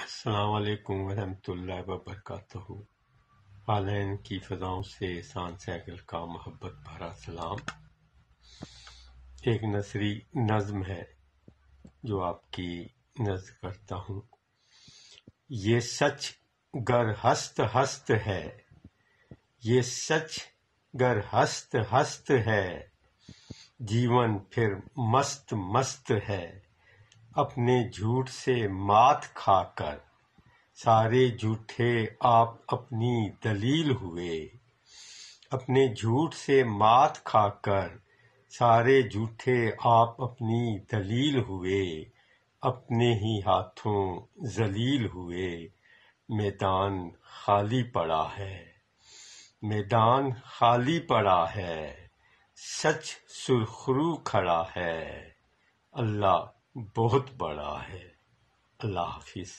असलकम वरहमल वबरकातुहू आलैन की फजाओं से सान सैकल का मोहब्बत भरा सलाम एक नसरी नज़म है जो आपकी नज़र करता हूँ ये सच गर हस्त हस्त है ये सच गर हस्त हस्त है जीवन फिर मस्त मस्त है अपने झूठ से मात खाकर सारे झूठे आप अपनी दलील हुए अपने झूठ से मात खाकर सारे झूठे आप अपनी दलील हुए अपने ही हाथों जलील हुए मैदान खाली पड़ा है मैदान खाली पड़ा है सच सुरखरू खड़ा है अल्लाह बहुत बड़ा है अल्लाह हाफिज़